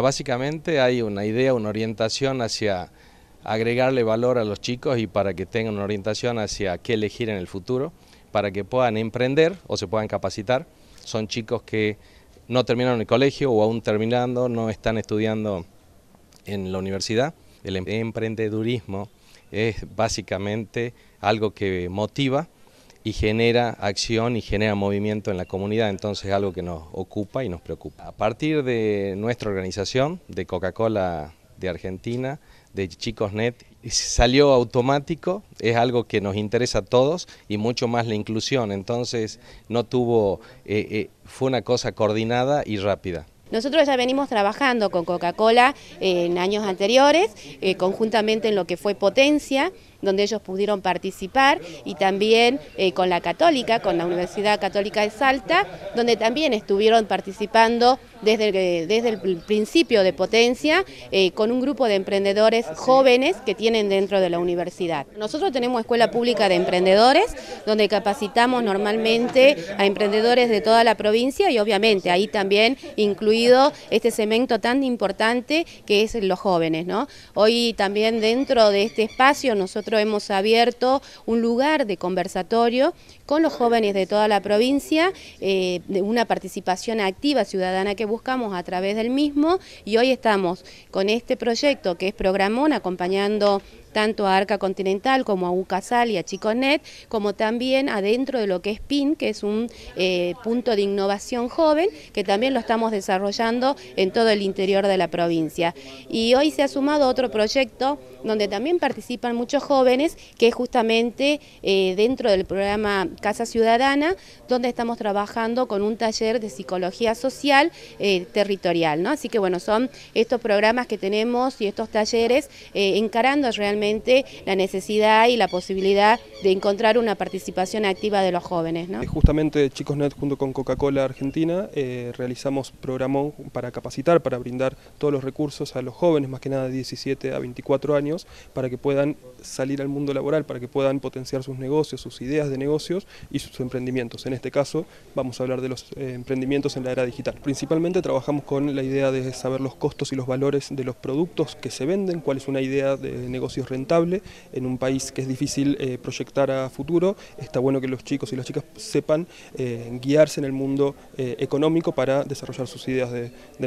Básicamente hay una idea, una orientación hacia agregarle valor a los chicos y para que tengan una orientación hacia qué elegir en el futuro, para que puedan emprender o se puedan capacitar. Son chicos que no terminaron el colegio o aún terminando no están estudiando en la universidad. El emprendedurismo es básicamente algo que motiva y genera acción y genera movimiento en la comunidad, entonces es algo que nos ocupa y nos preocupa. A partir de nuestra organización, de Coca-Cola de Argentina, de ChicosNet, salió automático, es algo que nos interesa a todos y mucho más la inclusión, entonces no tuvo, eh, eh, fue una cosa coordinada y rápida. Nosotros ya venimos trabajando con Coca-Cola eh, en años anteriores, conjuntamente en lo que fue Potencia, donde ellos pudieron participar y también eh, con la Católica, con la Universidad Católica de Salta, donde también estuvieron participando desde el, eh, desde el principio de Potencia eh, con un grupo de emprendedores jóvenes que tienen dentro de la universidad. Nosotros tenemos escuela pública de emprendedores, donde capacitamos normalmente a emprendedores de toda la provincia y obviamente ahí también incluido este cemento tan importante que es los jóvenes. ¿no? Hoy también dentro de este espacio nosotros hemos abierto un lugar de conversatorio con los jóvenes de toda la provincia, eh, de una participación activa ciudadana que buscamos a través del mismo y hoy estamos con este proyecto que es Programón acompañando tanto a Arca Continental como a UCASAL y a Chiconet, como también adentro de lo que es PIN, que es un eh, punto de innovación joven, que también lo estamos desarrollando en todo el interior de la provincia. Y hoy se ha sumado otro proyecto donde también participan muchos jóvenes, que es justamente eh, dentro del programa Casa Ciudadana, donde estamos trabajando con un taller de psicología social eh, territorial. ¿no? Así que bueno, son estos programas que tenemos y estos talleres encarando realmente la necesidad y la posibilidad de encontrar una participación activa de los jóvenes. Eh, justamente Chicos.net, junto con Coca-Cola Argentina eh, realizamos programón para capacitar, para brindar todos los recursos a los jóvenes, más que nada de 17 a 24 años, para que puedan salir al mundo laboral, para que puedan potenciar sus negocios, sus ideas de negocios y sus emprendimientos. En este caso vamos a hablar de los eh, emprendimientos en la era digital. Principalmente trabajamos con la idea de saber los costos y los valores de los productos que se venden, cuál es una idea de negocios rentable. En un país que es difícil eh, proyectar a futuro, está bueno que los chicos y las chicas sepan eh, guiarse en el mundo eh, económico para desarrollar sus ideas de,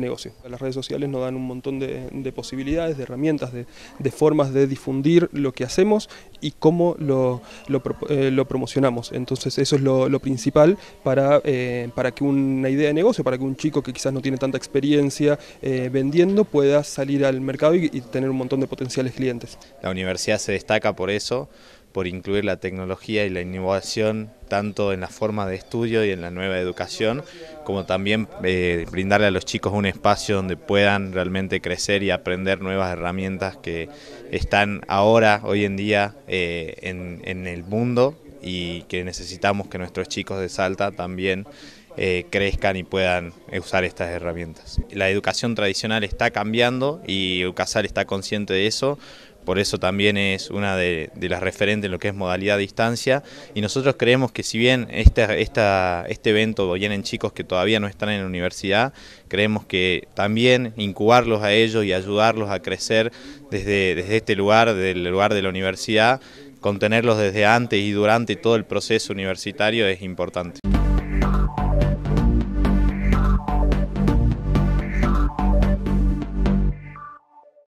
negocio. Las redes sociales nos dan un montón de, posibilidades, de herramientas, de, formas de difundir lo que hacemos y cómo lo, promocionamos. Entonces eso es lo, principal para, para que una idea de negocio, para que un chico que quizás no tiene tanta experiencia vendiendo pueda salir al mercado y, tener un montón de potenciales clientes universidad se destaca por eso, por incluir la tecnología y la innovación tanto en la forma de estudio y en la nueva educación, como también eh, brindarle a los chicos un espacio donde puedan realmente crecer y aprender nuevas herramientas que están ahora, hoy en día, eh, en, el mundo y que necesitamos que nuestros chicos de Salta también eh, crezcan y puedan usar estas herramientas. La educación tradicional está cambiando y UCASAL está consciente de eso, por eso también es una de, las referentes en lo que es modalidad distancia. Y nosotros creemos que si bien este evento vienen chicos que todavía no están en la universidad, creemos que también incubarlos a ellos y ayudarlos a crecer desde, desde este lugar, del lugar de la universidad, contenerlos desde antes y durante todo el proceso universitario es importante.